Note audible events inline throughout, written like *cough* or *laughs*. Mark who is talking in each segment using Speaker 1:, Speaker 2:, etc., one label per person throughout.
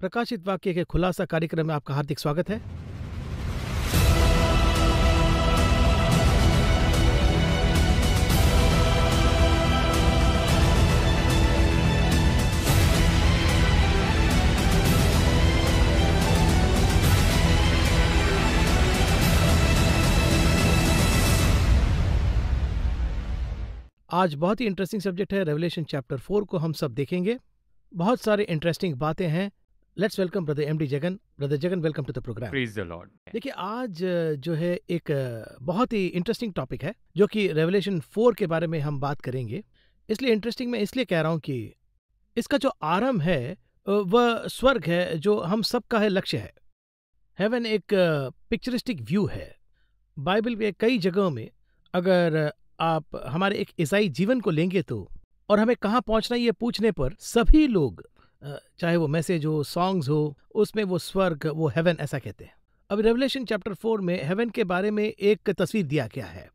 Speaker 1: प्रकाशित वाक्य के खुलासा कार्यक्रम में आपका हार्दिक स्वागत है आज बहुत ही इंटरेस्टिंग सब्जेक्ट है रेवलेशन चैप्टर फोर को हम सब देखेंगे बहुत सारे इंटरेस्टिंग बातें हैं let's welcome brother M D Jagan brother Jagan welcome to the programme
Speaker 2: please the lord
Speaker 1: देखिए आज जो है एक बहुत ही इंटरेस्टिंग टॉपिक है जो कि रेवलेशन फोर के बारे में हम बात करेंगे इसलिए इंटरेस्टिंग मैं इसलिए कह रहा हूँ कि इसका जो आरंभ है वह स्वर्ग है जो हम सबका है लक्ष्य है हेवन एक पिक्चरिस्टिक व्यू है बाइबल में कई जगहों में अगर आप हमारे एक ईसाई जीवन को लेंगे तो और हमें कहाँ पहुँचना है ये पूछने पर सभी लोग चाहे वो मैसेज हो सॉन्ग्स हो उसमें वो स्वर्ग वो हेवन ऐसा कहते हैं अब रेवलेशन चैप्टर फोर में हेवन के बारे में एक तस्वीर दिया गया है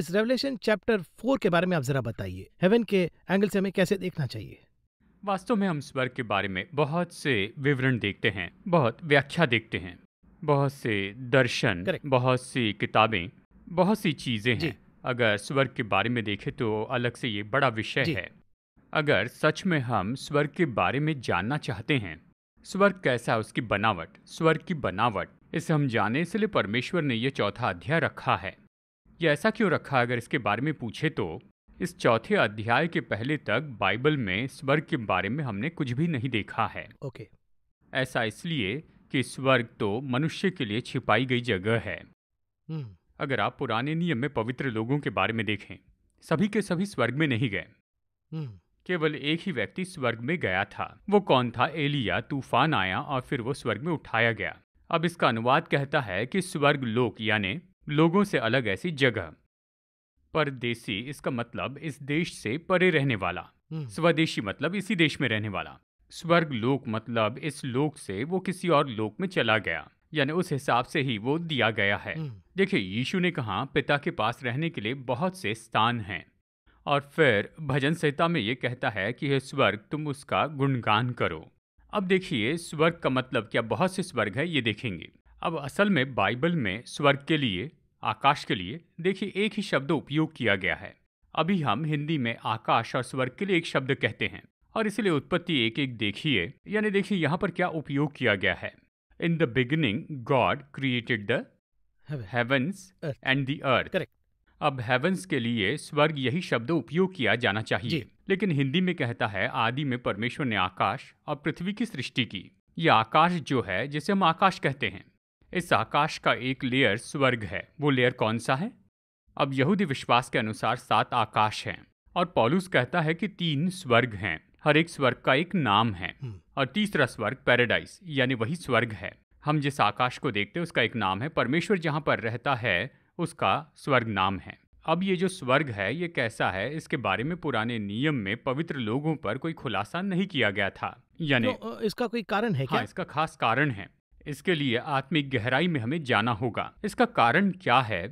Speaker 1: इस रेवलेशन चैप्टर फोर के बारे में आप ज़रा बताइए हेवन के एंगल से हमें कैसे देखना चाहिए
Speaker 2: वास्तव में हम स्वर्ग के बारे में बहुत से विवरण देखते हैं बहुत व्याख्या देखते हैं बहुत से दर्शन Correct. बहुत सी किताबें बहुत सी चीज़ें हैं अगर स्वर्ग के बारे में देखें तो अलग से ये बड़ा विषय है अगर सच में हम स्वर्ग के बारे में जानना चाहते हैं स्वर्ग कैसा है उसकी बनावट स्वर्ग की बनावट इसे हम जाने इसलिए परमेश्वर ने यह चौथा अध्याय रखा है यह ऐसा क्यों रखा अगर इसके बारे में पूछे तो इस चौथे अध्याय के पहले तक बाइबल में स्वर्ग के बारे में हमने कुछ भी नहीं देखा है ओके okay. ऐसा इसलिए कि स्वर्ग तो मनुष्य के लिए छिपाई गई जगह है hmm. अगर आप पुराने नियम में पवित्र लोगों के बारे में देखें सभी के सभी स्वर्ग में नहीं गए hmm. केवल एक ही व्यक्ति स्वर्ग में गया था वो कौन था एलिया तूफान आया और फिर वो स्वर्ग में उठाया गया अब इसका अनुवाद कहता है कि स्वर्ग लोक यानी लोगों से अलग ऐसी जगह परदेशी इसका मतलब इस देश से परे रहने वाला हम्म। स्वदेशी मतलब इसी देश में रहने वाला स्वर्ग लोक मतलब इस लोक से वो किसी और लोक में चला गया यानी उस हिसाब से ही वो दिया गया है हम्म। देखिए यीशु ने कहा पिता के पास रहने के लिए बहुत से स्थान हैं और फिर भजन संहिता में ये कहता है कि हे स्वर्ग तुम उसका गुणगान करो अब देखिए स्वर्ग का मतलब क्या बहुत से स्वर्ग है ये देखेंगे अब असल में बाइबल में स्वर्ग के लिए आकाश के लिए देखिए एक ही शब्द उपयोग किया गया है अभी हम हिंदी में आकाश और स्वर्ग के लिए एक शब्द कहते हैं और इसलिए उत्पत्ति एक एक देखिए यानी देखिए यहाँ पर क्या उपयोग किया गया है in the beginning God created the heavens and the earth अब हेवंस के लिए स्वर्ग यही शब्द उपयोग किया जाना चाहिए लेकिन हिंदी में कहता है आदि में परमेश्वर ने आकाश और पृथ्वी की सृष्टि की यह आकाश जो है जिसे हम आकाश कहते हैं इस आकाश का एक लेयर स्वर्ग है वो लेयर कौन सा है अब यहूदी विश्वास के अनुसार सात आकाश हैं और पॉलूस कहता है कि तीन स्वर्ग हैं हर एक स्वर्ग का एक नाम है हम्म। और तीसरा स्वर्ग पैराडाइज यानी वही स्वर्ग है हम जिस आकाश को देखते हैं उसका एक नाम है परमेश्वर जहाँ पर रहता है उसका स्वर्ग नाम है अब ये जो स्वर्ग है ये कैसा है इसके बारे में पुराने नियम में पवित्र लोगों पर कोई खुलासा नहीं किया गया था यानी
Speaker 1: तो इसका कोई कारण है हाँ, क्या हाँ, इसका
Speaker 2: खास कारण है इसके लिए आत्मिक गहराई में हमें जाना होगा इसका कारण क्या है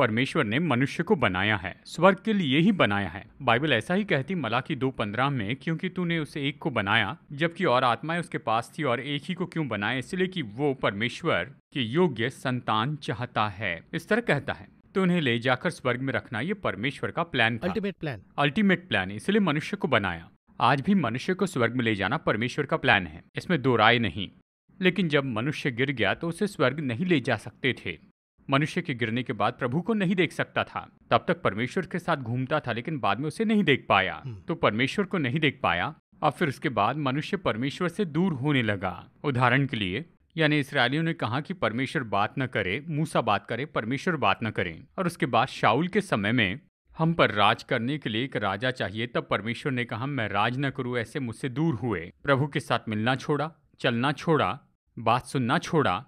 Speaker 2: परमेश्वर ने मनुष्य को बनाया है स्वर्ग के लिए ही बनाया है बाइबल ऐसा ही कहती मलाकी दो पंद्रह में क्योंकि तूने उसे एक को बनाया जबकि और आत्माएं उसके पास थी और एक ही को क्यों बनाया इसलिए कि वो परमेश्वर के योग्य संतान चाहता है इस तरह कहता है तो उन्हें ले जाकर स्वर्ग में रखना ये परमेश्वर का plan ultimate plan ultimate plan इसलिए मनुष्य को बनाया आज भी मनुष्य को स्वर्ग में ले जाना परमेश्वर का प्लान है इसमें दो राय नहीं लेकिन जब मनुष्य गिर गया तो उसे स्वर्ग नहीं ले जा सकते थे मनुष्य के गिरने के बाद प्रभु को नहीं देख सकता था तब तक परमेश्वर के साथ घूमता था लेकिन बाद में उसे नहीं देख पाया हम्म। तो परमेश्वर को नहीं देख पाया और फिर उसके बाद मनुष्य परमेश्वर से दूर होने लगा उदाहरण के लिए यानी इसराइलियों ने कहा कि परमेश्वर बात न करे मूसा बात करे परमेश्वर बात न करे और उसके बाद शाउल के समय में हम पर राज करने के लिए एक राजा चाहिए तब परमेश्वर ने कहा मैं राज न करूं ऐसे मुझसे दूर हुए प्रभु के साथ मिलना छोड़ा चलना छोड़ा बात सुनना छोड़ा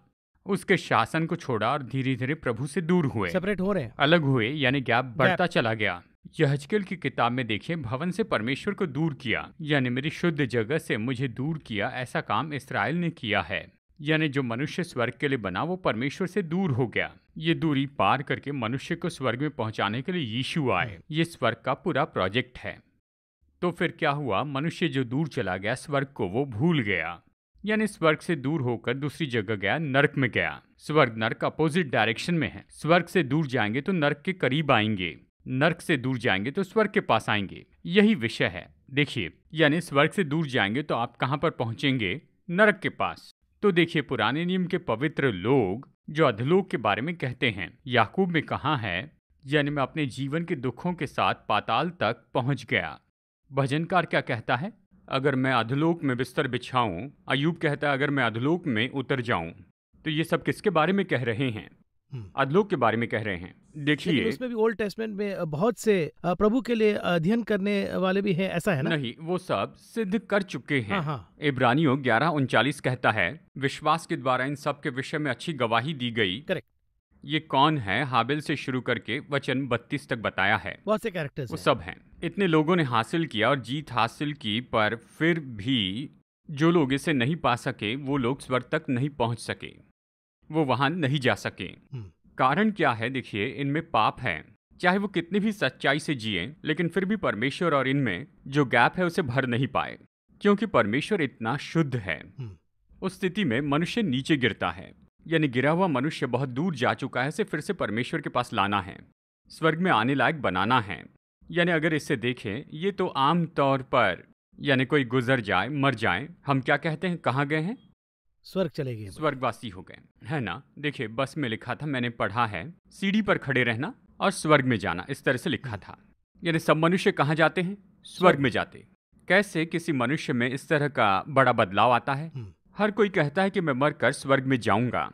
Speaker 2: उसके शासन को छोड़ा और धीरे धीरे प्रभु से दूर हुए सेपरेट हो रहे अलग हुए यानी गैप बढ़ता चला गया यहजकेल की किताब में देखिए भवन से परमेश्वर को दूर किया यानी मेरी शुद्ध जगह से मुझे दूर किया ऐसा काम इसराइल ने किया है यानी जो मनुष्य स्वर्ग के लिए बना वो परमेश्वर से दूर हो गया ये दूरी पार करके मनुष्य को स्वर्ग में पहुंचाने के लिए यीशु आए hmm. ये स्वर्ग का पूरा प्रोजेक्ट है तो फिर क्या हुआ मनुष्य जो दूर चला गया स्वर्ग को वो भूल गया यानी स्वर्ग से दूर होकर दूसरी जगह गया नरक में गया स्वर्ग नरक अपोजिट डायरेक्शन में है स्वर्ग से दूर जाएंगे तो नरक के करीब आएंगे नरक से दूर जाएंगे तो स्वर्ग के पास आएंगे यही विषय है देखिए यानी स्वर्ग से दूर जाएंगे तो आप कहाँ पर पहुंचेंगे नरक के पास तो देखिए पुराने नियम के पवित्र लोग जो अधलोक के बारे में कहते हैं याकूब में कहा है यानी मैं अपने जीवन के दुखों के साथ पाताल तक पहुंच गया भजनकार क्या कहता है अगर मैं अधलोक में बिस्तर बिछाऊं अयूब कहता है अगर मैं अधलोक में उतर जाऊं तो ये सब किसके बारे में कह रहे हैं हम्म। अधलोक के बारे में कह रहे हैं देखिए उसमें
Speaker 1: भी ओल्ड टेस्टमेंट में बहुत से प्रभु के लिए अध्ययन करने वाले भी हैं ऐसा है ना
Speaker 2: नहीं वो सब सिद्ध कर चुके हैं हाँ, हाँ। इब्रानियों ग्यारह उनचालीस कहता है विश्वास के द्वारा इन सब के विषय में अच्छी गवाही दी गई करेक्ट ये कौन है हाबिल से शुरू करके वचन 32 तक बताया है बहुत से कैरेक्टर्स वो सब हैं इतने लोगों ने हासिल किया और जीत हासिल की पर फिर भी जो लोग इसे नहीं पा सके वो लोग स्वर्ग तक नहीं पहुंच सके वो वहां नहीं जा सके हम्म। कारण क्या है देखिए इनमें पाप है चाहे वो कितनी भी सच्चाई से जिए लेकिन फिर भी परमेश्वर और इनमें जो गैप है उसे भर नहीं पाए क्योंकि परमेश्वर इतना शुद्ध है हम्म। उस स्थिति में मनुष्य नीचे गिरता है यानी गिरा हुआ मनुष्य बहुत दूर जा चुका है से फिर से परमेश्वर के पास लाना है स्वर्ग में आने लायक बनाना है यानी अगर इसे देखें ये तो आम तौर पर यानी कोई गुजर जाए मर जाए हम क्या कहते हैं कहाँ गए हैं स्वर्ग चले गए स्वर्गवासी हो गए है ना देखिए बस में लिखा था मैंने पढ़ा है सीढ़ी पर खड़े रहना और स्वर्ग में जाना इस तरह से लिखा था यानी सब मनुष्य कहाँ जाते हैं स्वर्ग में जाते कैसे किसी मनुष्य में इस तरह का बड़ा बदलाव आता है हम्म। हर कोई कहता है कि मैं मरकर स्वर्ग में जाऊंगा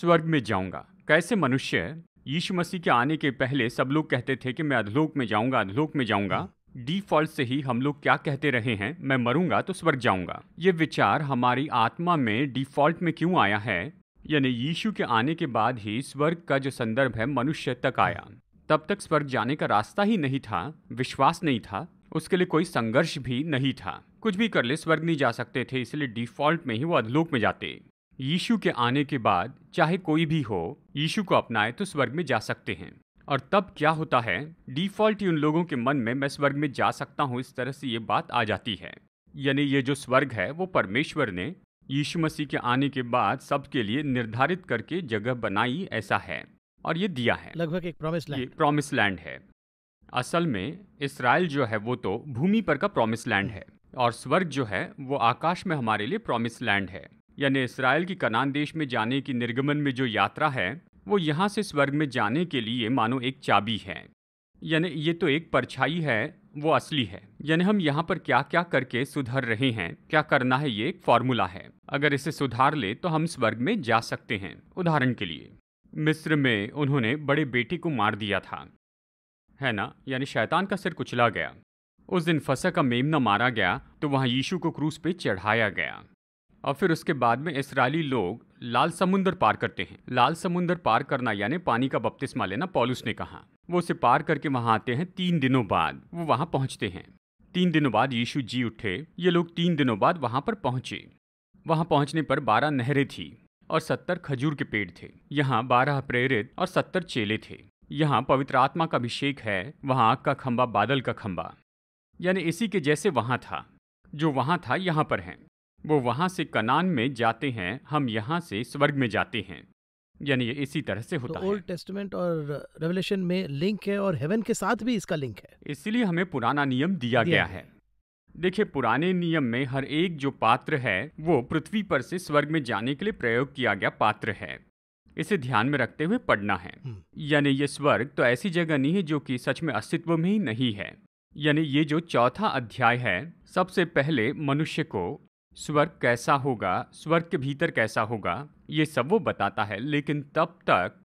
Speaker 2: स्वर्ग में जाऊंगा कैसे मनुष्य यीशु मसीह के आने के पहले सब लोग कहते थे कि मैं अधलोक में जाऊंगा अधलोक में जाऊंगा डिफॉल्ट से ही हम लोग क्या कहते रहे हैं मैं मरूंगा तो स्वर्ग जाऊंगा ये विचार हमारी आत्मा में डिफॉल्ट में क्यों आया है यानी यीशु के आने के बाद ही स्वर्ग का जो संदर्भ है मनुष्य तक आया तब तक स्वर्ग जाने का रास्ता ही नहीं था विश्वास नहीं था उसके लिए कोई संघर्ष भी नहीं था कुछ भी कर ले स्वर्ग नहीं जा सकते थे इसलिए डिफॉल्ट में ही वो अधलोक में जाते यीशु के आने के बाद चाहे कोई भी हो यीशु को अपनाए तो स्वर्ग में जा सकते हैं और तब क्या होता है डिफॉल्ट ही उन लोगों के मन में मैं स्वर्ग में जा सकता हूँ इस तरह से ये बात आ जाती है यानी ये जो स्वर्ग है वो परमेश्वर ने यीशु मसीह के आने के बाद सबके लिए निर्धारित करके जगह बनाई ऐसा है और ये दिया है लगभग एक प्रॉमिस लैंड प्रॉमिस लैंड है असल में इसराइल जो है वो तो भूमि पर का प्रॉमिस लैंड है और स्वर्ग जो है वो आकाश में हमारे लिए प्रॉमिस लैंड है यानी इसराइल की कनान देश में जाने की निर्गमन में जो यात्रा है वो यहाँ से स्वर्ग में जाने के लिए मानो एक चाबी है यानी ये तो एक परछाई है वो असली है यानी हम यहाँ पर क्या क्या करके सुधर रहे हैं क्या करना है ये एक फॉर्मूला है अगर इसे सुधार ले तो हम स्वर्ग में जा सकते हैं उदाहरण के लिए मिस्र में उन्होंने बड़े बेटे को मार दिया था है ना यानी शैतान का सिर कुचला गया उस दिन फसा का मेमना मारा गया तो वहाँ यीशु को क्रूस पे चढ़ाया गया और फिर उसके बाद में इसराइली लोग लाल समुंदर पार करते हैं लाल समुंदर पार करना यानी पानी का बपतिस्मा लेना पॉलुस ने कहा वो उसे पार करके वहाँ आते हैं तीन दिनों बाद वो वहाँ पहुँचते हैं तीन दिनों बाद यीशु जी उठे ये लोग तीन दिनों बाद वहाँ पर पहुँचे वहाँ पहुँचने पर बारह नहरें थी और सत्तर खजूर के पेड़ थे यहाँ बारह प्रेरित और सत्तर चेले थे यहाँ पवित्र आत्मा का अभिषेक है वहाँ आग का खंबा बादल का खंबा यानी इसी के जैसे वहाँ था जो वहाँ था यहाँ पर है वो वहाँ से कनान में जाते हैं हम यहाँ से स्वर्ग में जाते हैं यानी ये इसी तरह से होता तो है
Speaker 1: ओल्ड टेस्टमेंट और रेवलेशन में लिंक है और हेवन के साथ भी इसका लिंक है
Speaker 2: इसलिए हमें पुराना नियम दिया, दिया गया है देखिए पुराने नियम में हर एक जो पात्र है वो पृथ्वी पर से स्वर्ग में जाने के लिए प्रयोग किया गया पात्र है इसे ध्यान में रखते हुए पढ़ना है हम्म। यानी ये स्वर्ग तो ऐसी जगह नहीं है जो कि सच में अस्तित्व में ही नहीं है यानी ये जो चौथा अध्याय है सबसे पहले मनुष्य को स्वर्ग कैसा होगा स्वर्ग के भीतर कैसा होगा ये सब वो बताता है लेकिन तब तक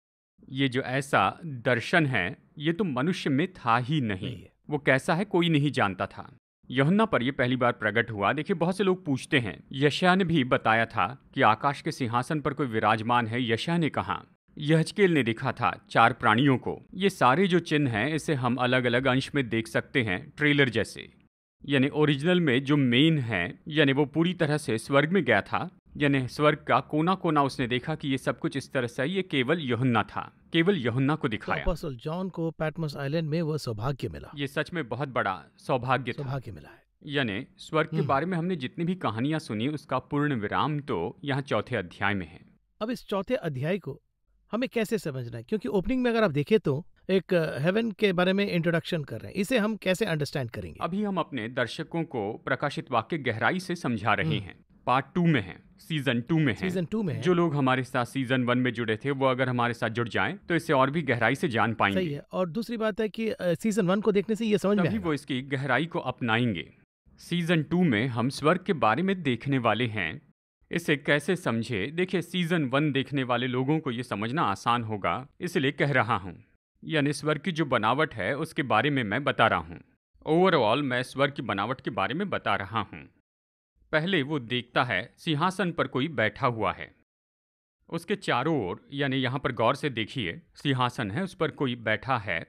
Speaker 2: ये जो ऐसा दर्शन है ये तो मनुष्य में था ही नहीं वो कैसा है कोई नहीं जानता था यहुन्ना पर यह पहली बार प्रकट हुआ देखिए बहुत से लोग पूछते हैं यशया ने भी बताया था कि आकाश के सिंहासन पर कोई विराजमान है यशया ने कहा यहजकेल ने देखा था चार प्राणियों को ये सारे जो चिन्ह हैं इसे हम अलग अलग अंश में देख सकते हैं ट्रेलर जैसे यानी ओरिजिनल में जो मेन है यानी वो पूरी तरह से स्वर्ग में गया था यानी स्वर्ग का कोना कोना उसने देखा कि ये सब कुछ इस तरह से ये केवल यहुन्ना था केवल यहुन्ना को दिखाया
Speaker 1: जॉन को पैटमस आइलैंड में वह सौभाग्य मिला ये सच में बहुत बड़ा
Speaker 2: सौभाग्य सौभाग्य मिला है यानी स्वर्ग के हम्म। बारे में हमने जितनी भी कहानियां सुनी उसका पूर्ण विराम तो यहाँ चौथे अध्याय में है
Speaker 1: अब इस चौथे अध्याय को हमें कैसे समझना है क्योंकि ओपनिंग में अगर आप देखें तो एक हेवन के बारे में इंट्रोडक्शन कर रहे हैं इसे हम कैसे अंडरस्टैंड करेंगे
Speaker 2: अभी हम अपने दर्शकों को प्रकाशित वाक्य गहराई से समझा रहे हम्म। हैं पार्ट टू में है सीजन टू में सीजन टू में जो लोग हमारे साथ सीजन वन में जुड़े थे वो अगर हमारे साथ जुड़ जाएं तो इसे और भी गहराई से जान पाएंगे सही है
Speaker 1: और दूसरी बात है कि सीजन वन को देखने से ये समझ में
Speaker 2: वो इसकी गहराई को अपनाएंगे सीजन टू में हम स्वर्ग के बारे में देखने वाले हैं इसे कैसे समझे देखिए सीजन वन देखने वाले लोगों को ये समझना आसान होगा इसलिए कह रहा हूँ यानी स्वर्ग की जो बनावट है उसके बारे में मैं बता रहा हूँ ओवरऑल मैं स्वर्ग की बनावट के बारे में बता रहा हूँ पहले वो देखता है सिंहासन पर कोई बैठा हुआ है उसके चारों ओर यानी यहाँ पर गौर से देखिए सिंहासन है उस पर कोई बैठा है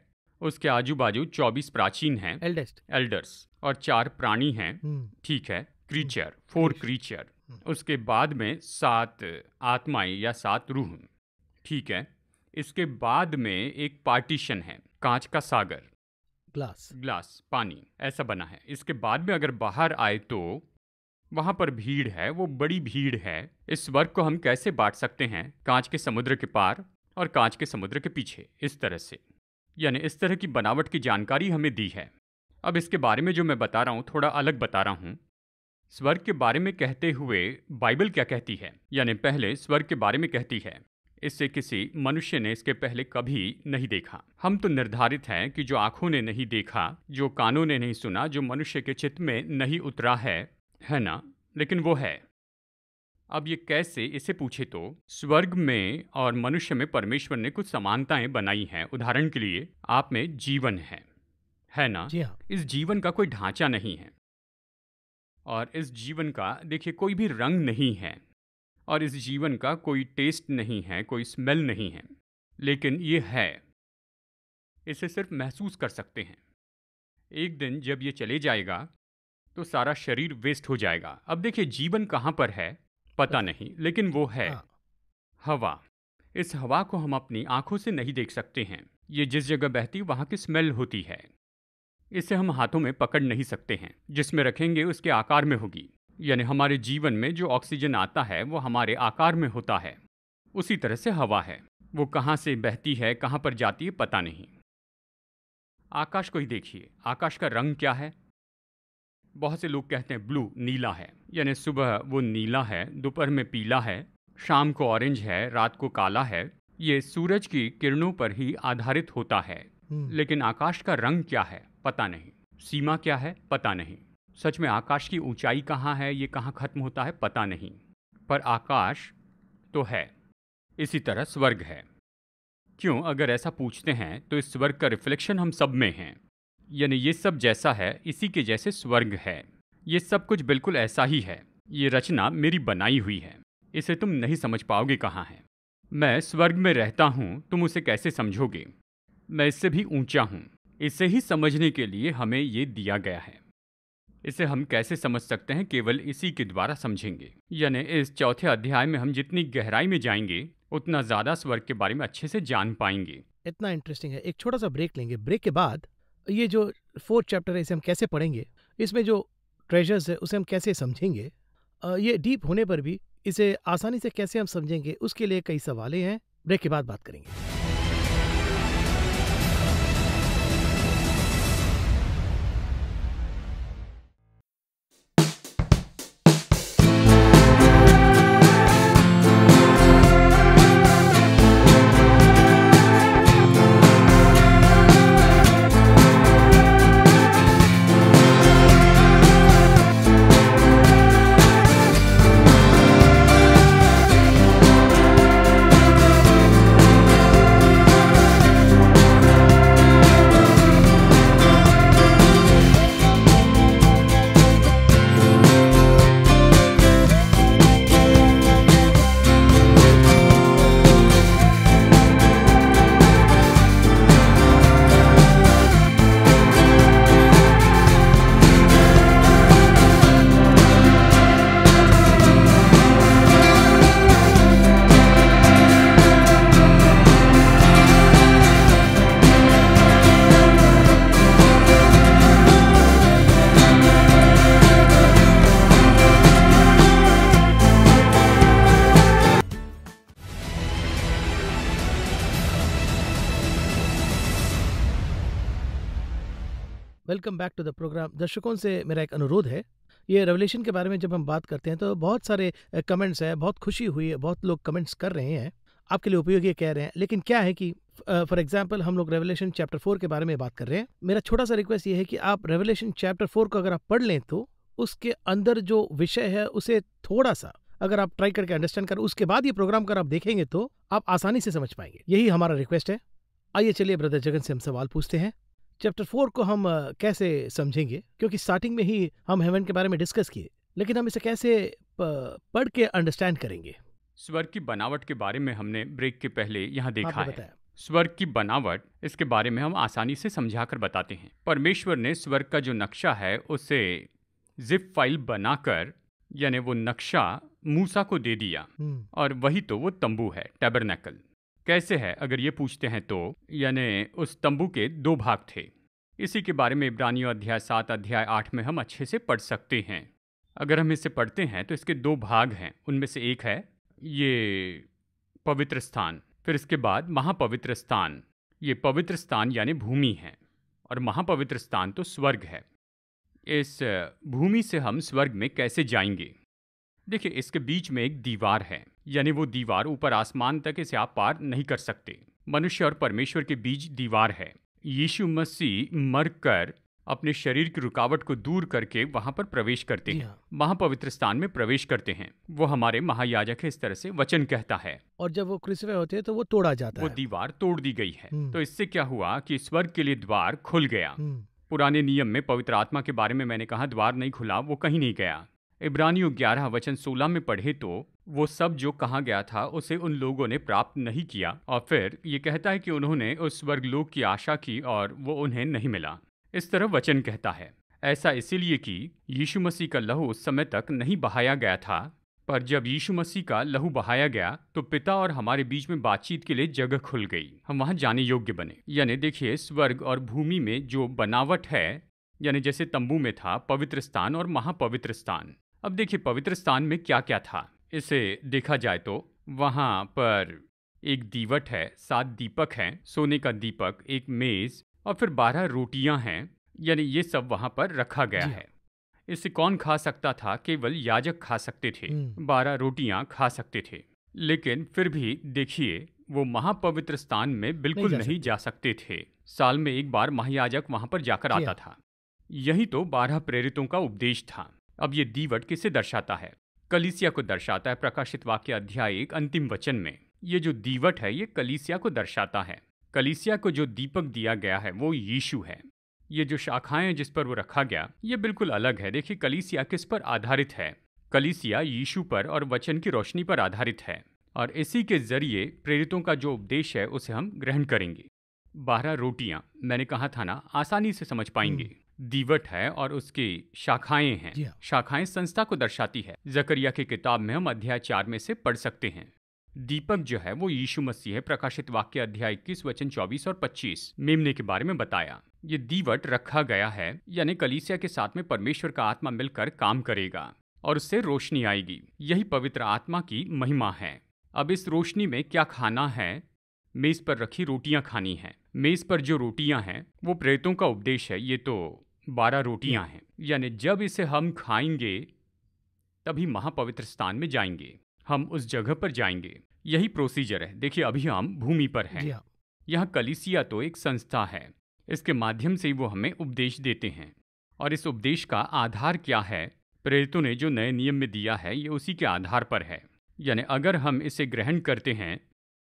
Speaker 2: उसके आजू बाजू चौबीस प्राचीन हैं एल्डेस्ट एल्डर्स और चार प्राणी हैं hmm. ठीक है क्रीचर फोर क्रीचर उसके बाद में सात आत्माएं या सात रूह ठीक है इसके बाद में एक पार्टीशन है कांच का सागर ग्लास ग्लास पानी ऐसा बना है इसके बाद में अगर बाहर आए तो वहाँ पर भीड़ है वो बड़ी भीड़ है इस वर्ग को हम कैसे बांट सकते हैं कांच के समुद्र के पार और कांच के समुद्र के पीछे इस तरह से यानी इस तरह की बनावट की जानकारी हमें दी है अब इसके बारे में जो मैं बता रहा हूँ थोड़ा अलग बता रहा हूँ स्वर्ग के बारे में कहते हुए बाइबल क्या कहती है यानी पहले स्वर्ग के बारे में कहती है इससे किसी मनुष्य ने इसके पहले कभी नहीं देखा हम तो निर्धारित हैं कि जो आंखों ने नहीं देखा जो कानों ने नहीं सुना जो मनुष्य के चित्त में नहीं उतरा है है ना लेकिन वो है अब ये कैसे इसे पूछे तो स्वर्ग में और मनुष्य में परमेश्वर ने कुछ समानताएं बनाई हैं उदाहरण के लिए आप में जीवन है है ना जी हाँ। इस जीवन का कोई ढांचा नहीं है और इस जीवन का देखिए कोई भी रंग नहीं है और इस जीवन का कोई टेस्ट नहीं है कोई स्मेल नहीं है लेकिन ये है इसे सिर्फ महसूस कर सकते हैं एक दिन जब ये चले जाएगा तो सारा शरीर वेस्ट हो जाएगा अब देखिए जीवन कहाँ पर है पता नहीं लेकिन वो है हाँ। हवा इस हवा को हम अपनी आंखों से नहीं देख सकते हैं ये जिस जगह बहती वहाँ की स्मेल होती है इसे हम हाथों में पकड़ नहीं सकते हैं जिसमें रखेंगे उसके आकार में होगी यानी हमारे जीवन में जो ऑक्सीजन आता है वो हमारे आकार में होता है उसी तरह से हवा है वो कहाँ से बहती है कहाँ पर जाती है पता नहीं आकाश को ही देखिए आकाश का रंग क्या है बहुत से लोग कहते हैं ब्लू नीला है यानी सुबह वो नीला है दोपहर में पीला है शाम को ऑरेंज है रात को काला है ये सूरज की किरणों पर ही आधारित होता है हम्म। लेकिन आकाश का रंग क्या है पता नहीं सीमा क्या है पता नहीं सच में आकाश की ऊंचाई कहाँ है ये कहाँ खत्म होता है पता नहीं पर आकाश तो है इसी तरह स्वर्ग है क्यों अगर ऐसा पूछते हैं तो इस स्वर्ग का रिफ्लेक्शन हम सब में हैं यानी ये सब जैसा है इसी के जैसे स्वर्ग है ये सब कुछ बिल्कुल ऐसा ही है ये रचना मेरी बनाई हुई है इसे तुम नहीं समझ पाओगे कहाँ है मैं स्वर्ग में रहता हूँ तुम उसे कैसे समझोगे मैं इससे भी ऊंचा हूँ इसे ही समझने के लिए हमें ये दिया गया है इसे हम कैसे समझ सकते हैं केवल इसी के द्वारा समझेंगे यानी इस चौथे अध्याय में हम जितनी गहराई में जाएंगे उतना ज्यादा स्वर्ग के बारे में अच्छे से जान पाएंगे
Speaker 1: इतना इंटरेस्टिंग है एक छोटा सा ब्रेक लेंगे ब्रेक के बाद ये जो फोर्थ चैप्टर है इसे हम कैसे पढ़ेंगे इसमें जो ट्रेजर्स है उसे हम कैसे समझेंगे ये डीप होने पर भी इसे आसानी से कैसे हम समझेंगे उसके लिए कई सवालें हैं ब्रेक के बाद बात करेंगे बैक टू द प्रोग्राम दर्शकों से मेरा एक अनुरोध है ये रेवलेशन के बारे में जब हम बात करते हैं तो बहुत सारे कमेंट्स हैं बहुत खुशी हुई है बहुत लोग कमेंट्स कर रहे हैं आपके लिए उपयोगी कह रहे हैं लेकिन क्या है कि फॉर एग्जाम्पल हम लोग रेवलेशन चैप्टर फोर के बारे में बात कर रहे हैं मेरा छोटा सा रिक्वेस्ट ये है कि आप रेवलेशन चैप्टर फोर को अगर आप पढ़ लें तो उसके अंदर जो विषय है उसे थोड़ा सा अगर आप ट्राई करके अंडरस्टैंड कर उसके बाद ये प्रोग्राम कर आप देखेंगे तो आप आसानी से समझ पाएंगे यही हमारा रिक्वेस्ट है आइए चलिए ब्रदर जगन से हम सवाल पूछते हैं चैप्टर फोर को हम कैसे समझेंगे क्योंकि स्टार्टिंग में ही हम हेवन के बारे में डिस्कस किए लेकिन हम इसे कैसे पढ़ के अंडरस्टैंड करेंगे
Speaker 2: स्वर्ग की बनावट के बारे में हमने ब्रेक के पहले यहाँ हाँ, देखा तो है स्वर्ग की बनावट इसके बारे में हम आसानी से समझाकर बताते हैं परमेश्वर ने स्वर्ग का जो नक्शा है उसे जिप फाइल बनाकर यानी वो नक्शा मूसा को दे दिया हम्म। और वही तो वो तंबू है टेबरनेकल कैसे है अगर ये पूछते हैं तो यानी उस तंबू के दो भाग थे इसी के बारे में इब्रानियों अध्याय सात अध्याय आठ में हम अच्छे से पढ़ सकते हैं अगर हम इसे पढ़ते हैं तो इसके दो भाग हैं उनमें से एक है ये पवित्र स्थान फिर इसके बाद महापवित्र स्थान ये पवित्र स्थान यानी भूमि है और महापवित्र स्थान तो स्वर्ग है इस भूमि से हम स्वर्ग में कैसे जाएंगे देखिए इसके बीच में एक दीवार है यानी वो दीवार ऊपर आसमान तक इसे आप पार नहीं कर सकते मनुष्य और परमेश्वर के बीच दीवार है यीशु मसीह मर कर अपने शरीर की रुकावट को दूर करके वहां पर प्रवेश करते हैं हाँ। महापवित्र स्थान में प्रवेश करते हैं वो हमारे महायाजक है इस तरह से वचन कहता है
Speaker 1: और जब वो क्रिसवे होते हैं तो वो तोड़ा जाता वो
Speaker 2: है वो दीवार तोड़ दी गई है हम्म। तो इससे क्या हुआ कि स्वर्ग के लिए द्वार खुल गया हम्म। पुराने नियम में पवित्र आत्मा के बारे में मैंने कहा द्वार नहीं खुला वो कहीं नहीं गया इब्रानियों ग्यारह वचन सोलह में पढ़े तो वो सब जो कहा गया था उसे उन लोगों ने प्राप्त नहीं किया और फिर ये कहता है कि उन्होंने उस लोग की आशा की और वो उन्हें नहीं मिला इस तरह वचन कहता है ऐसा इसीलिए कि यीशु मसीह का लहू उस समय तक नहीं बहाया गया था पर जब यीशु मसीह का लहू बहाया गया तो पिता और हमारे बीच में बातचीत के लिए जगह खुल गई हम वहाँ जाने योग्य बने यानी देखिए स्वर्ग और भूमि में जो बनावट है यानी जैसे तंबू में था पवित्र स्थान और महापवित्र स्थान अब देखिए पवित्र स्थान में क्या क्या था इसे देखा जाए तो वहाँ पर एक दीवट है सात दीपक हैं सोने का दीपक एक मेज और फिर बारह रोटियां हैं यानी ये सब वहाँ पर रखा गया है इसे कौन खा सकता था केवल याजक खा सकते थे हम्म। बारह रोटियां खा सकते थे लेकिन फिर भी देखिए वो महापवित्र स्थान में बिल्कुल नहीं जा, नहीं जा सकते थे साल में एक बार महायाजक वहां पर जाकर आता हाँ। था यही तो बारह प्रेरितों का उपदेश था अब ये दीवट किसे दर्शाता है कलिसिया को दर्शाता है प्रकाशित वाक्य अध्याय एक अंतिम वचन में ये जो दीवट है ये कलिसिया को दर्शाता है कलिसिया को जो दीपक दिया गया है वो यीशु है ये जो शाखाएं जिस पर वो रखा गया ये बिल्कुल अलग है देखिए कलिसिया किस पर आधारित है कलिसिया यीशु पर और वचन की रोशनी पर आधारित है और इसी के जरिए प्रेरितों का जो उपदेश है उसे हम ग्रहण करेंगे बारह रोटियां मैंने कहा था ना आसानी से समझ पाएंगे हम्म। दीवट है और उसकी शाखाएं हैं हाँ। शाखाएं संस्था को दर्शाती है जकरिया की किताब में हम अध्याय चार में से पढ़ सकते हैं दीपक जो है वो यीशु मसीह है प्रकाशित वाक्य अध्याय इक्कीस वचन चौबीस और पच्चीस मेमने के बारे में बताया ये दीवट रखा गया है यानी कलीसिया के साथ में परमेश्वर का आत्मा मिलकर काम करेगा और उससे रोशनी आएगी यही पवित्र आत्मा की महिमा है अब इस रोशनी में क्या खाना है मेज पर रखी रोटियां खानी है मेज पर जो रोटियां हैं वो प्रेतों का उपदेश है ये तो बारह रोटियां हैं यानी जब इसे हम खाएंगे तभी महापवित्र स्थान में जाएंगे हम उस जगह पर जाएंगे यही प्रोसीजर है देखिए अभी हम भूमि पर हैं हाँ। यहाँ कलिसिया तो एक संस्था है इसके माध्यम से वो हमें उपदेश देते हैं और इस उपदेश का आधार क्या है प्रेरितों ने जो नए नियम में दिया है ये उसी के आधार पर है यानी अगर हम इसे ग्रहण करते हैं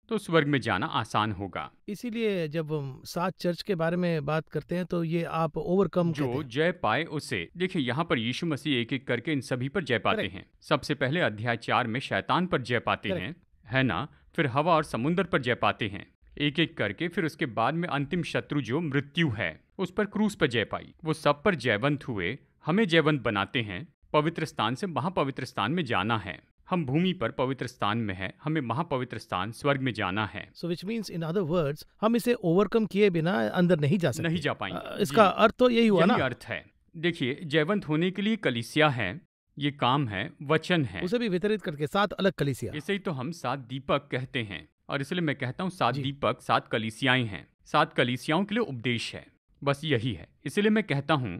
Speaker 2: तो स्वर्ग में जाना आसान होगा
Speaker 1: इसीलिए जब सात चर्च के बारे में बात करते हैं तो ये आप ओवरकम जो
Speaker 2: जय पाए उसे देखिए यहाँ पर यीशु मसीह एक एक करके इन सभी पर जय पाते हैं सबसे पहले अध्याय चार में शैतान पर जय पाते हैं है ना फिर हवा और समुन्द्र पर जय पाते हैं एक एक करके फिर उसके बाद में अंतिम शत्रु जो मृत्यु है उस पर क्रूस पर जय पाई वो सब पर जयवंत हुए हमें जयवंत बनाते हैं पवित्र स्थान से महापवित्र स्थान में जाना है हम भूमि पर पवित्र स्थान में हैं हमें महापवित्र स्थान स्वर्ग में जाना है
Speaker 1: so which means in other words हम इसे ओवरकम किए बिना अंदर नहीं जा सकते नहीं जा पाएंगे इसका अर्थ तो यही हुआ ना अर्थ
Speaker 2: है देखिए जयवंत होने के लिए कलिसिया है ये काम है वचन है उसे भी वितरित करके सात अलग कलिसिया इसे ही तो हम सात दीपक कहते हैं और इसलिए मैं कहता हूँ सात दीपक सात कलिसियाएं हैं सात कलिसियाओं के लिए उपदेश है बस यही है इसलिए मैं कहता हूँ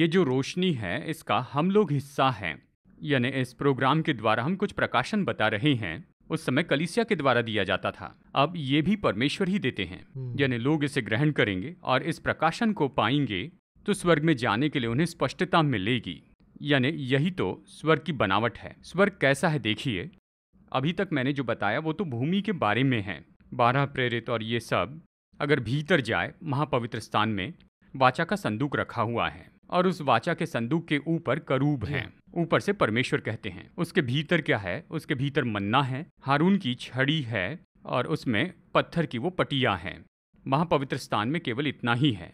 Speaker 2: ये जो रोशनी है इसका हम लोग हिस्सा हैं यानी इस प्रोग्राम के द्वारा हम कुछ प्रकाशन बता रहे हैं उस समय कलिसिया के द्वारा दिया जाता था अब ये भी परमेश्वर ही देते हैं हम्म। यानी लोग इसे ग्रहण करेंगे और इस प्रकाशन को पाएंगे तो स्वर्ग में जाने के लिए उन्हें स्पष्टता मिलेगी यानी यही तो स्वर्ग की बनावट है स्वर्ग कैसा है देखिए अभी तक मैंने जो बताया वो तो भूमि के बारे में है बारह प्रेरित और ये सब अगर भीतर जाए महापवित्र स्थान में वाचा का संदूक रखा हुआ है और उस वाचा के संदूक के ऊपर करूब हैं ऊपर से परमेश्वर कहते हैं उसके भीतर क्या है उसके भीतर मन्ना है हारून की छड़ी है और उसमें पत्थर की वो पटिया वहाँ महापवित्र स्थान में केवल इतना ही है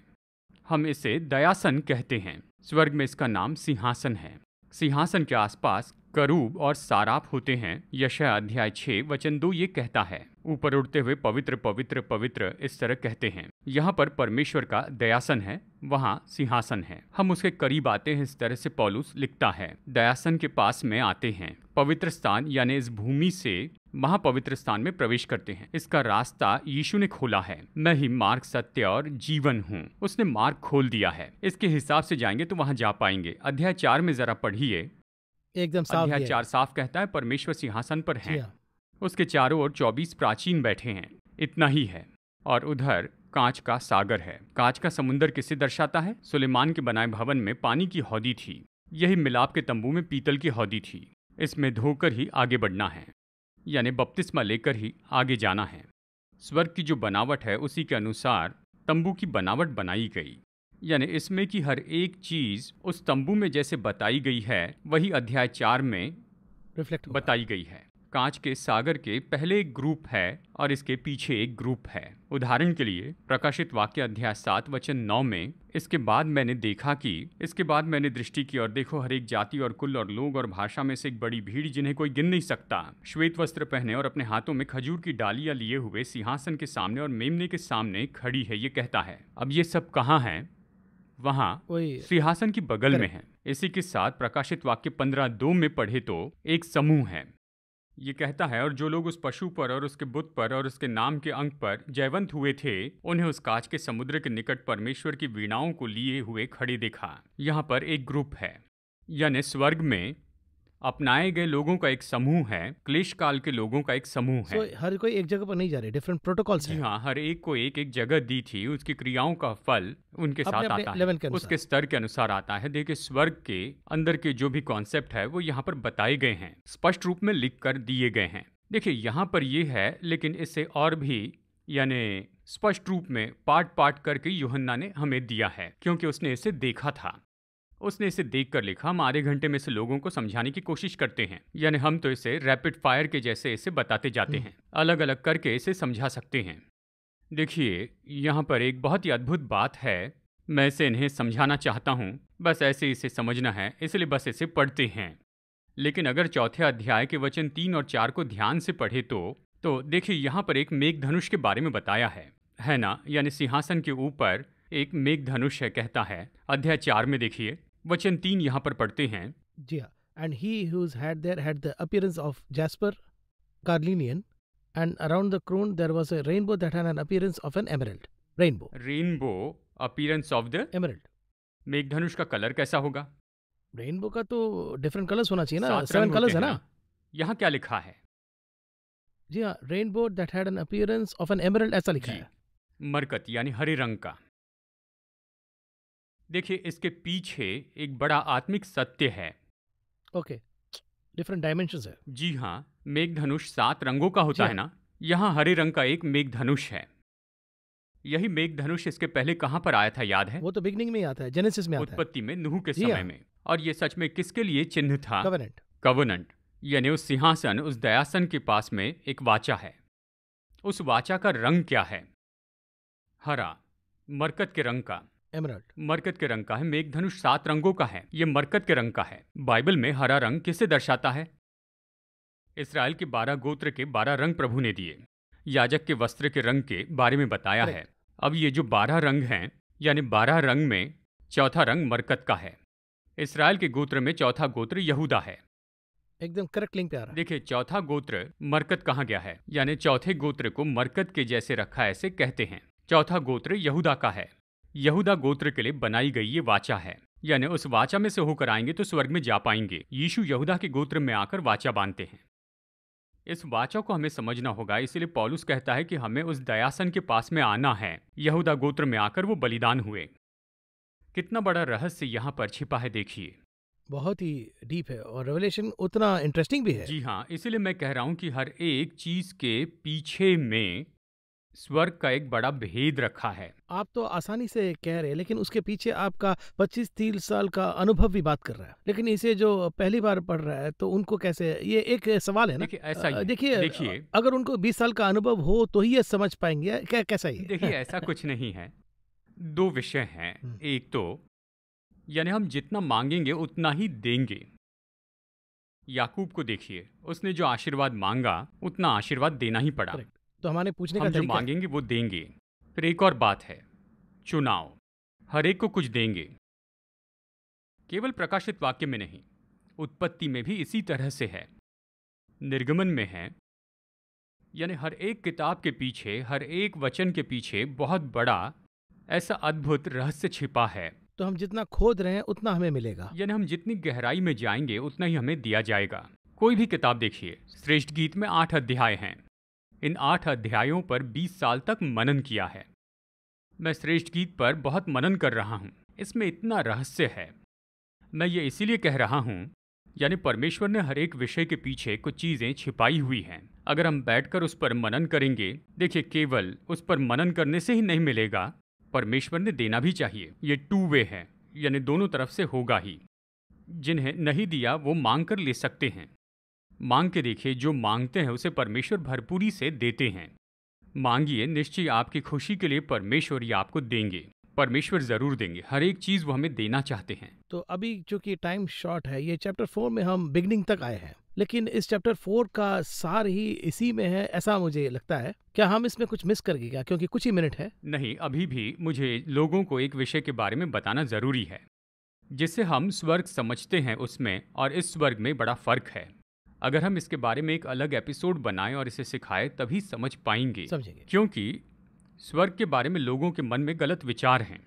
Speaker 2: हम इसे दयासन कहते हैं स्वर्ग में इसका नाम सिंहासन है सिंहासन के आसपास करूब और साराप होते हैं यशा अध्याय छः वचन दो ये कहता है ऊपर उड़ते हुए पवित्र पवित्र पवित्र इस तरह कहते हैं यहाँ पर परमेश्वर का दयासन है वहाँ सिंहासन है हम उसके करीब आते हैं इस तरह से पॉलुस लिखता है दयासन के पास में आते हैं पवित्र स्थान यानी इस भूमि से महापवित्र स्थान में प्रवेश करते हैं इसका रास्ता यीशु ने खोला है मैं ही मार्ग सत्य और जीवन हूँ उसने मार्ग खोल दिया है इसके हिसाब से जाएंगे तो वहाँ जा पाएंगे अध्याय चार में जरा पढ़िए
Speaker 1: एकदम अध्याय चार
Speaker 2: साफ कहता है परमेश्वर सिंहासन पर है उसके चारों ओर चौबीस प्राचीन बैठे हैं इतना ही है और उधर कांच का सागर है कांच का समुंदर किसे दर्शाता है सुलेमान के बनाए भवन में पानी की हौदी थी यही मिलाप के तंबू में पीतल की हौदी थी इसमें धोकर ही आगे बढ़ना है यानी बपतिस्मा लेकर ही आगे जाना है स्वर्ग की जो बनावट है उसी के अनुसार तंबू की बनावट बनाई गई यानी इसमें की हर एक चीज उस तंबू में जैसे बताई गई है वही अध्याय चार में रिफ्लेक्ट बताई गई है कांच के सागर के पहले एक ग्रुप है और इसके पीछे एक ग्रुप है उदाहरण के लिए प्रकाशित वाक्य अध्याय सात वचन नौ में इसके बाद मैंने देखा कि इसके बाद मैंने दृष्टि की और देखो हर एक जाति और कुल और लोग और भाषा में से एक बड़ी भीड़ जिन्हें कोई गिन नहीं सकता श्वेत वस्त्र पहने और अपने हाथों में खजूर की डालियां लिए हुए सिंहासन के सामने और मेमने के सामने खड़ी है ये कहता है अब ये सब कहाँ है वहाँ सिंहासन की बगल में है इसी के साथ प्रकाशित वाक्य पंद्रह दो में पढ़े तो एक समूह है ये कहता है और जो लोग उस पशु पर और उसके बुत पर और उसके नाम के अंक पर जयवंत हुए थे उन्हें उस कांच के समुद्र के निकट परमेश्वर की वीणाओं को लिए हुए खड़े देखा यहाँ पर एक ग्रुप है यानी स्वर्ग में अपनाए गए लोगों का एक समूह है क्लेश काल के लोगों का एक समूह है so,
Speaker 1: हर कोई एक जगह पर नहीं जा रहे डिफरेंट
Speaker 2: प्रोटोकॉल जी हाँ हर एक को एक एक जगह दी थी उसकी क्रियाओं का फल उनके अपने साथ अपने आता है उसके स्तर के अनुसार आता है देखिए स्वर्ग के अंदर के जो भी कॉन्सेप्ट है वो यहाँ पर बताए गए हैं स्पष्ट रूप में लिख कर दिए गए हैं देखिए यहाँ पर ये है लेकिन इसे और भी यानी स्पष्ट रूप में पार्ट पार्ट करके योहन्ना ने हमें दिया है क्योंकि उसने इसे देखा था उसने इसे देख कर लिखा हम आधे घंटे में इसे लोगों को समझाने की कोशिश करते हैं यानी हम तो इसे रैपिड फायर के जैसे इसे बताते जाते हम्म। हैं अलग अलग करके इसे समझा सकते हैं देखिए यहाँ पर एक बहुत ही अद्भुत बात है मैं इसे इन्हें समझाना चाहता हूँ बस ऐसे इसे समझना है इसलिए बस इसे पढ़ते हैं लेकिन अगर चौथे अध्याय के वचन तीन और चार को ध्यान से पढ़े तो तो देखिए यहाँ पर एक मेघधनुष के बारे में बताया है है ना यानी सिंहासन के ऊपर एक मेघ धनुष है कहता है अध्याय चार में देखिए वचन तीन यहाँ पर पढ़ते हैं
Speaker 1: जी हाँ and he who had there had the appearance of jasper carnelian and around the throne there was a rainbow that had an appearance of an emerald
Speaker 2: rainbow rainbow appearance of the emerald मेघधनुष का colour कैसा होगा
Speaker 1: rainbow का तो different colours होना चाहिए ना seven colours है ना यहाँ क्या लिखा है जी हाँ rainbow that had an appearance of an emerald ऐसा लिखा है
Speaker 2: मरकत यानी हरे रंग का देखिए इसके पीछे एक बड़ा आत्मिक सत्य है
Speaker 1: ओके डिफरेंट डायमेंशन है
Speaker 2: जी हाँ मेघधनुष सात रंगों का होता है ना यहाँ हरे रंग का एक मेघधनुष है यही मेघधनुष इसके पहले कहाँ पर आया था याद है वो तो बिगनिंग में
Speaker 1: आता है जेनेसिस
Speaker 2: में आता उत्पत्ति में नूह के समय हाँ। में और ये सच में किसके लिए चिन्ह था कवनेंट कवनेंट यानी उस सिंहासन उस दयासन के पास में एक वाचा है उस वाचा का रंग क्या है हरा मरकत के रंग का एमराल्ड मरकत के रंग का है मेघ धनुष सात रंगों का है ये मरकत के रंग का है बाइबल में हरा रंग किसे दर्शाता है इसराइल के बारह गोत्र के बारह रंग प्रभु ने दिए याजक के वस्त्र के रंग के बारे में बताया है अब ये जो बारह रंग हैं यानी बारह रंग में चौथा रंग मरकत का है इसराइल के गोत्र में चौथा गोत्र यहूदा है
Speaker 1: एकदम करेक्ट लिंक पे आ रहा
Speaker 2: देखिए चौथा गोत्र मरकत कहा गया है यानी चौथे गोत्र को मरकत के जैसे रखा ऐसे कहते हैं चौथा गोत्र यहूदा का है यहूदा गोत्र के लिए बनाई गई ये वाचा है यानी उस वाचा में से होकर आएंगे तो स्वर्ग में जा पाएंगे यीशु यहूदा के गोत्र में आकर वाचा बांधते हैं इस वाचा को हमें समझना होगा इसलिए पॉलुस कहता है कि हमें उस दयासन के पास में आना है यहूदा गोत्र में आकर वो बलिदान हुए कितना बड़ा रहस्य यहाँ पर छिपा है देखिए
Speaker 1: बहुत ही डीप है और रेवलेशन उतना इंटरेस्टिंग भी है जी
Speaker 2: हाँ इसलिए मैं कह रहा हूँ कि हर एक चीज के पीछे में स्वर्ग का एक बड़ा भेद रखा है
Speaker 1: आप तो आसानी से कह रहे हैं लेकिन उसके पीछे आपका 25 तीस साल का अनुभव भी बात कर रहा है लेकिन इसे जो पहली बार पढ़ रहा है तो उनको कैसे ये एक सवाल है ना देखिए ऐसा देखिए देखिए अगर उनको 20 साल का अनुभव हो तो ही ये समझ पाएंगे क्या कैसा ही देखिए ऐसा
Speaker 2: कुछ नहीं है दो विषय हैं *laughs* हम्म। एक तो यानी हम जितना मांगेंगे उतना ही देंगे याकूब को देखिए उसने जो आशीर्वाद मांगा उतना आशीर्वाद देना ही पड़ा
Speaker 1: तो हमारे पूछने हम का जो मांगेंगे
Speaker 2: वो देंगे फिर एक और बात है चुनाव हर एक को कुछ देंगे केवल प्रकाशित वाक्य में नहीं उत्पत्ति में भी इसी तरह से है निर्गमन में है यानी हर एक किताब के पीछे हर एक वचन के पीछे बहुत बड़ा ऐसा अद्भुत रहस्य छिपा है
Speaker 1: तो हम जितना खोद रहे हैं उतना हमें मिलेगा
Speaker 2: यानी हम जितनी गहराई में जाएंगे उतना ही हमें दिया जाएगा कोई भी किताब देखिए श्रेष्ठ गीत में आठ अध्याय हैं इन आठ अध्यायों पर बीस साल तक मनन किया है मैं श्रेष्ठ गीत पर बहुत मनन कर रहा हूँ इसमें इतना रहस्य है मैं ये इसीलिए कह रहा हूँ यानी परमेश्वर ने हर एक विषय के पीछे कुछ चीज़ें छिपाई हुई हैं अगर हम बैठकर उस पर मनन करेंगे देखिए केवल उस पर मनन करने से ही नहीं मिलेगा परमेश्वर ने देना भी चाहिए ये टू वे है यानी दोनों तरफ से होगा ही जिन्हें नहीं दिया वो मांग कर ले सकते हैं मांग के देखिए जो मांगते हैं उसे परमेश्वर भरपूरी से देते हैं मांगिए निश्चय आपकी खुशी के लिए परमेश्वर ये आपको देंगे परमेश्वर जरूर देंगे हर एक चीज वो हमें देना चाहते हैं
Speaker 1: तो अभी चूंकि टाइम शॉर्ट है ये चैप्टर फोर में हम बिगनिंग तक आए हैं लेकिन इस चैप्टर फोर का सार ही इसी में है ऐसा मुझे लगता है क्या हम इसमें कुछ मिस कर गए क्या क्योंकि कुछ ही मिनट है नहीं
Speaker 2: अभी भी मुझे लोगों को एक विषय के बारे में बताना जरूरी है जिसे हम स्वर्ग समझते हैं उसमें और इस स्वर्ग में बड़ा फर्क है अगर हम इसके बारे में एक अलग एपिसोड बनाएं और इसे सिखाएं तभी समझ पाएंगे समझेंगे क्योंकि स्वर्ग के बारे में लोगों के मन में गलत विचार हैं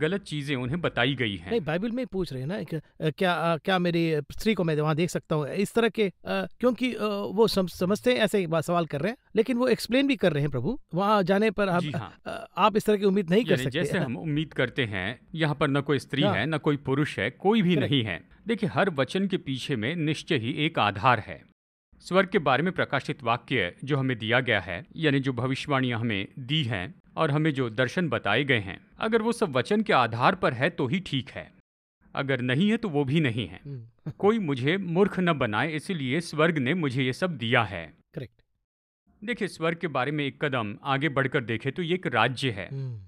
Speaker 2: गलत चीजें उन्हें बताई गई हैं नहीं
Speaker 1: बाइबल में पूछ रहे हैं ना कि क्या आ, क्या मेरी स्त्री को मैं वहाँ देख सकता हूँ इस तरह के आ, क्योंकि आ, वो सम, समझते हैं ऐसे सवाल कर रहे हैं लेकिन वो एक्सप्लेन भी कर रहे हैं प्रभु वहाँ जाने पर आप हाँ। आप इस तरह की उम्मीद नहीं कर सकते जैसे हम
Speaker 2: उम्मीद करते हैं यहाँ पर न कोई स्त्री हाँ। है न कोई पुरुष है कोई भी नहीं है देखिए हर वचन के पीछे में निश्चय ही एक आधार है स्वर्ग के बारे में प्रकाशित वाक्य जो हमें दिया गया है यानी जो भविष्यवाणियां हमें दी हैं और हमें जो दर्शन बताए गए हैं अगर वो सब वचन के आधार पर है तो ही ठीक है अगर नहीं है तो वो भी नहीं है हम्म। *laughs* कोई मुझे मूर्ख न बनाए इसलिए स्वर्ग ने मुझे ये सब दिया है करेक्ट देखिए स्वर्ग के बारे में एक कदम आगे बढ़कर देखे तो ये एक राज्य है हम्म।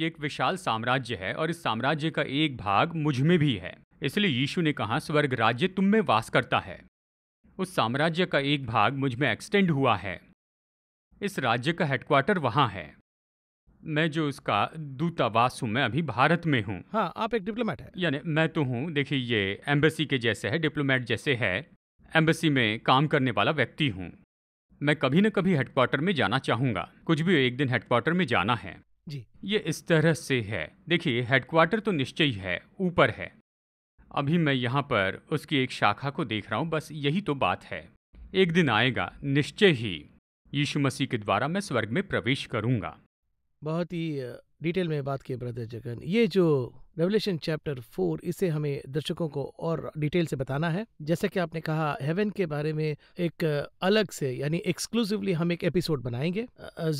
Speaker 2: ये एक विशाल साम्राज्य है और इस साम्राज्य का एक भाग मुझ में भी है इसलिए यीशु ने कहा स्वर्ग राज्य तुम में वास करता है उस साम्राज्य का एक भाग मुझ में एक्सटेंड हुआ है इस राज्य का हेडक्वार्टर वहाँ है मैं जो उसका दूतावास हूँ मैं अभी भारत में हूँ हाँ आप एक डिप्लोमेट है यानी मैं तो हूँ देखिए ये एम्बेसी के जैसे है डिप्लोमेट जैसे है एम्बेसी में काम करने वाला व्यक्ति हूँ मैं कभी न कभी हेडक्वार्टर में जाना चाहूँगा कुछ भी एक दिन हेडक्वार्टर में जाना है जी ये इस तरह से है देखिए हेडक्वार्टर तो निश्चय है ऊपर है अभी मैं यहाँ पर उसकी एक शाखा को देख रहा हूँ बस यही तो बात है एक दिन आएगा निश्चय ही यीशु मसीह के द्वारा मैं स्वर्ग में प्रवेश करूंगा
Speaker 1: बहुत ही डिटेल में बात की ब्रदर जगन ये जो रेवलेशन चैप्टर फोर इसे हमें दर्शकों को और डिटेल से बताना है जैसा कि आपने कहा हेवन के बारे में एक अलग से यानी एक्सक्लूसिवली हम एक एपिसोड बनाएंगे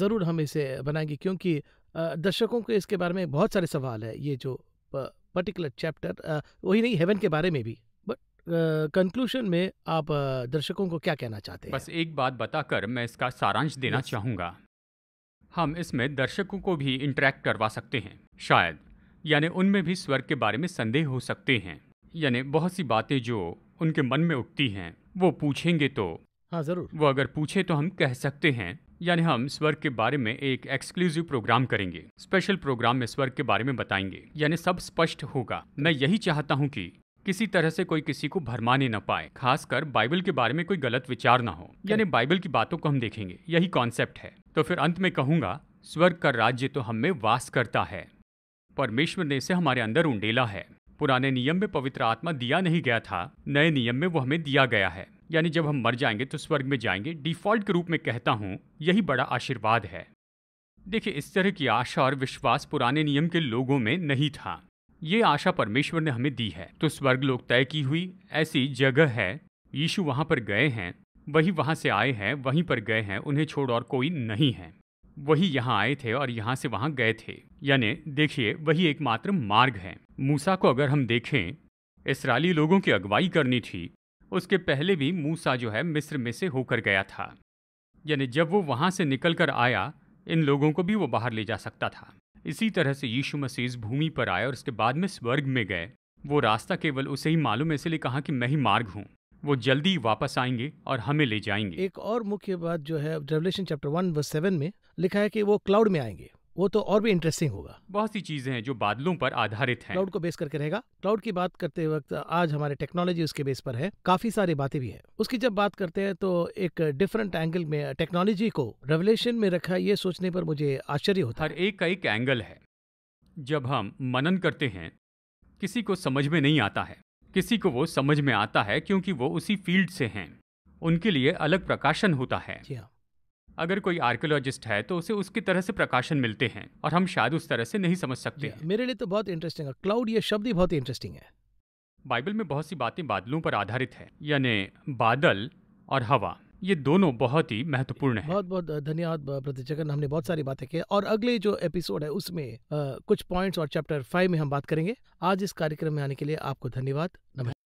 Speaker 1: ज़रूर हम इसे बनाएंगे क्योंकि दर्शकों को इसके बारे में बहुत सारे सवाल है ये जो पर्टिकुलर चैप्टर वही नहीं हेवन के बारे में भी बट कंक्लूजन में आप दर्शकों को क्या कहना चाहते
Speaker 2: हैं बस एक बात बताकर मैं इसका सारांश देना चाहूँगा हम इसमें दर्शकों को भी इंटरेक्ट करवा सकते हैं शायद यानी उनमें भी स्वर्ग के बारे में संदेह हो सकते हैं यानी बहुत सी बातें जो उनके मन में उठती हैं वो पूछेंगे तो हाँ जरूर वो अगर पूछे तो हम कह सकते हैं यानी हम स्वर्ग के बारे में एक एक्सक्लूसिव प्रोग्राम करेंगे स्पेशल प्रोग्राम में स्वर्ग के बारे में बताएंगे यानी सब स्पष्ट होगा मैं यही चाहता हूँ कि किसी तरह से कोई किसी को भरमाने न पाए खासकर बाइबल के बारे में कोई गलत विचार ना हो यानी बाइबल की बातों को हम देखेंगे यही कॉन्सेप्ट है तो फिर अंत में कहूंगा स्वर्ग का राज्य तो हम में वास करता है परमेश्वर ने इसे हमारे अंदर उंडेला है पुराने नियम में पवित्र आत्मा दिया नहीं गया था नए नियम में वो हमें दिया गया है यानी जब हम मर जाएंगे तो स्वर्ग में जाएंगे डिफ़ॉल्ट के रूप में कहता हूँ यही बड़ा आशीर्वाद है देखिए इस तरह की आशा और विश्वास पुराने नियम के लोगों में नहीं था ये आशा परमेश्वर ने हमें दी है तो स्वर्ग लोग तय की हुई ऐसी जगह है यीशु वहाँ पर गए हैं वही वहाँ से आए हैं वहीं पर गए हैं उन्हें छोड़ और कोई नहीं है वही यहाँ आए थे और यहाँ से वहाँ गए थे यानी देखिए वही एकमात्र मार्ग है मूसा को अगर हम देखें इसराइली लोगों की अगुवाई करनी थी उसके पहले भी मूसा जो है मिस्र में से होकर गया था यानी जब वो वहां से निकल कर आया इन लोगों को भी वो बाहर ले जा सकता था इसी तरह से यीशु मसीह इस भूमि पर आए और उसके बाद में स्वर्ग में गए वो रास्ता केवल उसे ही मालूम है इसलिए कहा कि मैं ही मार्ग हूँ वो जल्दी वापस आएंगे और हमें ले जाएंगे
Speaker 1: एक और मुख्य बात जो है रेवलेशन चैप्टर वन सेवन में लिखा है कि वो क्लाउड में आएंगे वो तो और भी इंटरेस्टिंग होगा
Speaker 2: बहुत सी चीजें हैं जो बादलों पर आधारित हैं क्लाउड
Speaker 1: को बेस करके रहेगा क्लाउड की बात करते वक्त आज हमारे टेक्नोलॉजी उसके बेस पर है काफी सारी बातें भी है उसकी जब बात करते हैं तो एक डिफरेंट एंगल में टेक्नोलॉजी को रेवलेशन में रखा ये सोचने पर मुझे आश्चर्य होता
Speaker 2: हर एक का एक एंगल है जब हम मनन करते हैं किसी को समझ में नहीं आता है किसी को वो समझ में आता है क्योंकि वो उसी फील्ड से हैं उनके लिए अलग प्रकाशन होता है हाँ। अगर कोई आर्कियोलॉजिस्ट है तो उसे उसकी तरह से प्रकाशन मिलते हैं और हम शायद उस तरह से नहीं समझ सकते
Speaker 1: मेरे लिए तो बहुत इंटरेस्टिंग है क्लाउड ये शब्द ही बहुत इंटरेस्टिंग है
Speaker 2: बाइबल में बहुत सी बातें बादलों पर आधारित है यानी बादल और हवा ये दोनों बहुत ही महत्वपूर्ण है
Speaker 1: बहुत बहुत धन्यवाद जगन हमने बहुत सारी बातें की और अगले जो एपिसोड है उसमें आ, कुछ पॉइंट्स और चैप्टर फाइव में हम बात करेंगे आज इस कार्यक्रम में आने के लिए आपको धन्यवाद नमस्कार